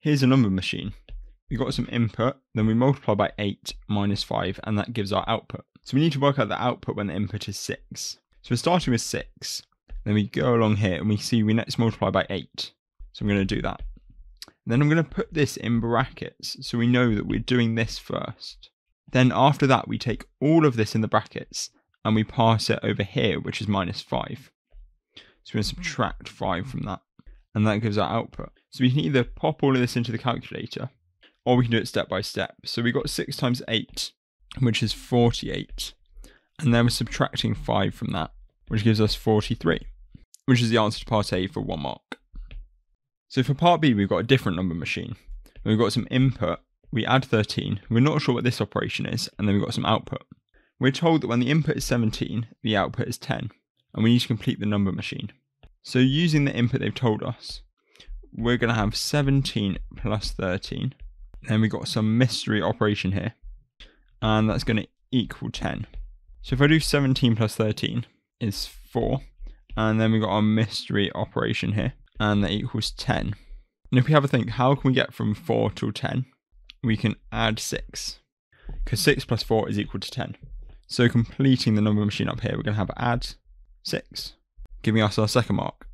Here's another machine. We got some input, then we multiply by 8 minus 5, and that gives our output. So we need to work out the output when the input is 6. So we're starting with 6, then we go along here and we see we next multiply by 8. So I'm going to do that. And then I'm going to put this in brackets so we know that we're doing this first. Then after that, we take all of this in the brackets and we pass it over here, which is minus 5. So we're going to subtract 5 from that and that gives our output. So we can either pop all of this into the calculator or we can do it step by step. So we got 6 times 8, which is 48. And then we're subtracting 5 from that, which gives us 43, which is the answer to part A for one mark. So for part B, we've got a different number machine. We've got some input, we add 13, we're not sure what this operation is, and then we've got some output. We're told that when the input is 17, the output is 10, and we need to complete the number machine. So using the input they've told us, we're going to have 17 plus 13. Then we've got some mystery operation here. And that's going to equal 10. So if I do 17 plus 13 is 4. And then we've got our mystery operation here. And that equals 10. And if we have a think, how can we get from 4 to 10? We can add 6. Because 6 plus 4 is equal to 10. So completing the number machine up here, we're going to have add 6 giving us our second mark.